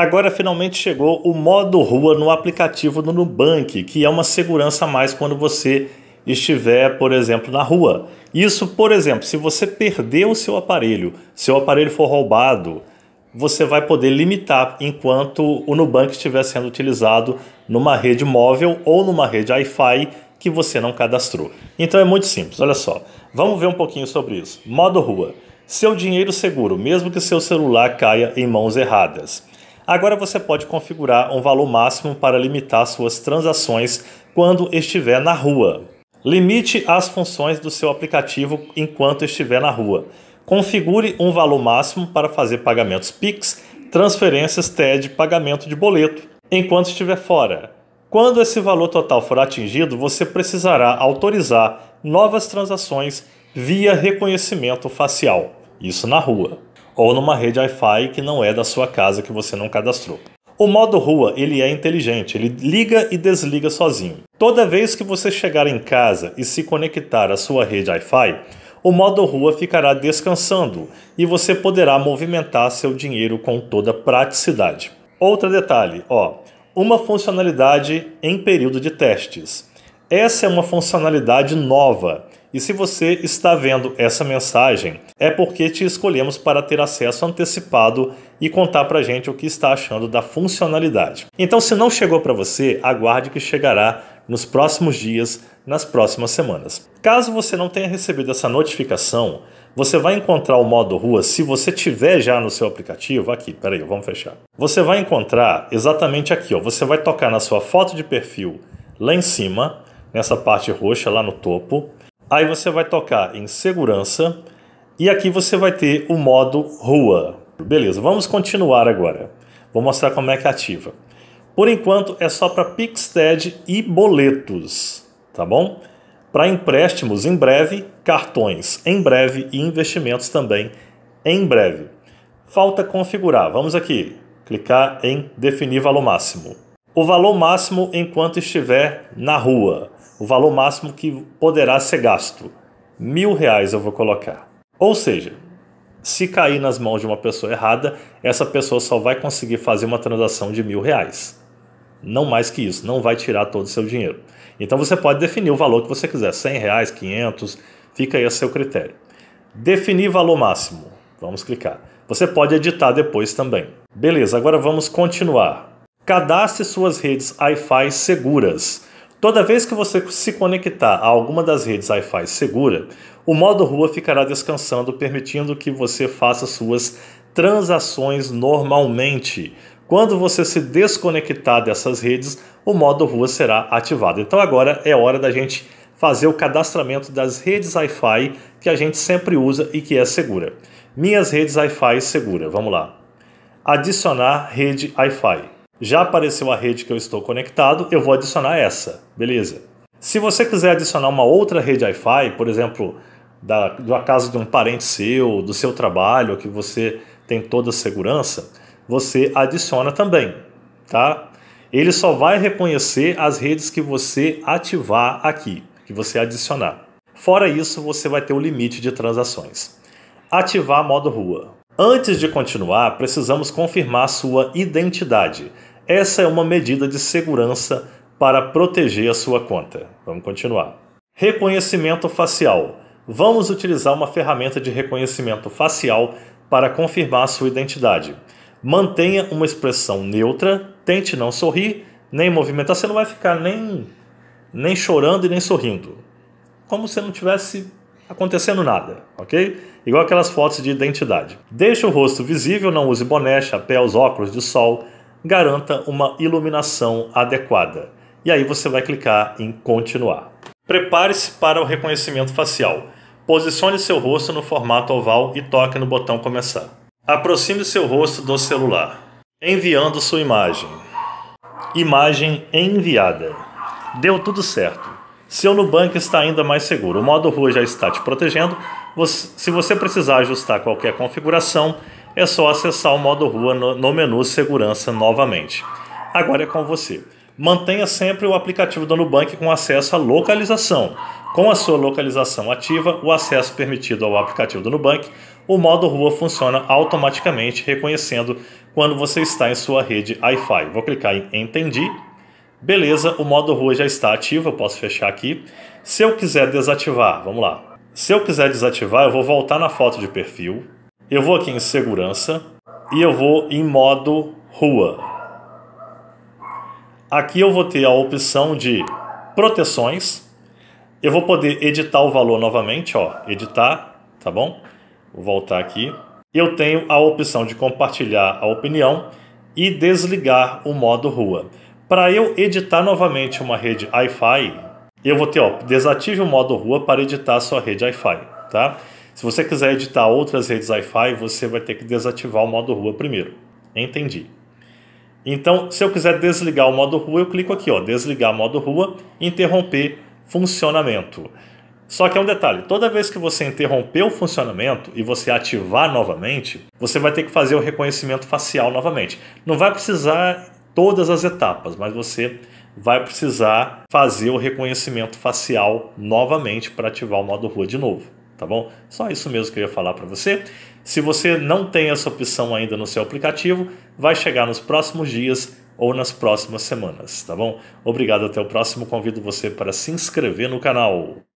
Agora finalmente chegou o modo rua no aplicativo do Nubank, que é uma segurança a mais quando você estiver, por exemplo, na rua. Isso, por exemplo, se você perder o seu aparelho, seu aparelho for roubado, você vai poder limitar enquanto o Nubank estiver sendo utilizado numa rede móvel ou numa rede Wi-Fi que você não cadastrou. Então é muito simples, olha só. Vamos ver um pouquinho sobre isso. Modo rua. Seu dinheiro seguro, mesmo que seu celular caia em mãos erradas. Agora você pode configurar um valor máximo para limitar suas transações quando estiver na rua. Limite as funções do seu aplicativo enquanto estiver na rua. Configure um valor máximo para fazer pagamentos Pix, transferências TED, pagamento de boleto, enquanto estiver fora. Quando esse valor total for atingido, você precisará autorizar novas transações via reconhecimento facial, isso na rua ou numa rede Wi-Fi que não é da sua casa que você não cadastrou. O modo rua, ele é inteligente, ele liga e desliga sozinho. Toda vez que você chegar em casa e se conectar à sua rede Wi-Fi, o modo rua ficará descansando e você poderá movimentar seu dinheiro com toda praticidade. Outro detalhe, ó, uma funcionalidade em período de testes. Essa é uma funcionalidade nova e se você está vendo essa mensagem, é porque te escolhemos para ter acesso antecipado e contar para a gente o que está achando da funcionalidade. Então, se não chegou para você, aguarde que chegará nos próximos dias, nas próximas semanas. Caso você não tenha recebido essa notificação, você vai encontrar o modo rua, se você tiver já no seu aplicativo, aqui, peraí, vamos fechar. Você vai encontrar exatamente aqui, ó, você vai tocar na sua foto de perfil lá em cima, nessa parte roxa lá no topo, Aí você vai tocar em segurança e aqui você vai ter o modo rua. Beleza, vamos continuar agora. Vou mostrar como é que ativa. Por enquanto é só para Pixted e boletos, tá bom? Para empréstimos em breve, cartões em breve e investimentos também em breve. Falta configurar. Vamos aqui, clicar em definir valor máximo. O valor máximo enquanto estiver na rua o valor máximo que poderá ser gasto. Mil reais eu vou colocar. Ou seja, se cair nas mãos de uma pessoa errada, essa pessoa só vai conseguir fazer uma transação de mil reais. Não mais que isso, não vai tirar todo o seu dinheiro. Então você pode definir o valor que você quiser, 100 reais, 500, fica aí a seu critério. Definir valor máximo, vamos clicar. Você pode editar depois também. Beleza, agora vamos continuar. Cadastre suas redes Wi-Fi seguras. Toda vez que você se conectar a alguma das redes Wi-Fi segura, o modo rua ficará descansando, permitindo que você faça suas transações normalmente. Quando você se desconectar dessas redes, o modo rua será ativado. Então agora é hora da gente fazer o cadastramento das redes Wi-Fi que a gente sempre usa e que é segura. Minhas redes Wi-Fi segura. Vamos lá. Adicionar rede Wi-Fi. Já apareceu a rede que eu estou conectado, eu vou adicionar essa, beleza? Se você quiser adicionar uma outra rede Wi-Fi, por exemplo, da, da casa de um parente seu, do seu trabalho, que você tem toda a segurança, você adiciona também, tá? Ele só vai reconhecer as redes que você ativar aqui, que você adicionar. Fora isso, você vai ter o limite de transações. Ativar modo rua. Antes de continuar, precisamos confirmar sua identidade. Essa é uma medida de segurança para proteger a sua conta. Vamos continuar. Reconhecimento facial. Vamos utilizar uma ferramenta de reconhecimento facial para confirmar sua identidade. Mantenha uma expressão neutra, tente não sorrir, nem movimentar, você não vai ficar nem, nem chorando e nem sorrindo. Como se não tivesse acontecendo nada, ok? Igual aquelas fotos de identidade. Deixe o rosto visível, não use boné, chapéus, óculos de sol, garanta uma iluminação adequada. E aí você vai clicar em continuar. Prepare-se para o reconhecimento facial. Posicione seu rosto no formato oval e toque no botão começar. Aproxime seu rosto do celular, enviando sua imagem. Imagem enviada. Deu tudo certo. Seu Nubank está ainda mais seguro. O modo RUA já está te protegendo. Se você precisar ajustar qualquer configuração, é só acessar o modo rua no, menu segurança novamente. Agora é com você. Mantenha sempre o aplicativo do Nubank com acesso à localização. Com a sua localização ativa, o acesso permitido ao aplicativo do Nubank, o modo rua funciona automaticamente, reconhecendo quando você está em sua rede Wi-Fi. Vou clicar em Entendi. Beleza, o modo rua já está ativo, eu posso fechar aqui. Se eu quiser desativar, vamos lá. Se eu quiser desativar, eu vou voltar na foto de perfil, eu vou aqui em segurança e eu vou em modo rua. Aqui eu vou ter a opção de proteções. Eu vou poder editar o valor novamente, ó, editar, tá bom? Vou voltar aqui. Eu tenho a opção de compartilhar a opinião e desligar o modo rua. Para eu editar novamente uma rede Wi-Fi, eu vou ter, ó, desative o modo rua para editar a sua rede Wi-Fi, tá? Se você quiser editar outras redes Wi-Fi, você vai ter que desativar o modo rua primeiro. Entendi. Então, se eu quiser desligar o modo rua, eu clico aqui, ó, desligar modo rua, interromper funcionamento. Só que é um detalhe, toda vez que você interromper o funcionamento e você ativar novamente, você vai ter que fazer o reconhecimento facial novamente. Não vai precisar todas as etapas, mas você vai precisar fazer o reconhecimento facial novamente para ativar o modo rua de novo tá bom? Só isso mesmo que eu ia falar para você. Se você não tem essa opção ainda no seu aplicativo, vai chegar nos próximos dias ou nas próximas semanas, tá bom? Obrigado, até o próximo. Convido você para se inscrever no canal.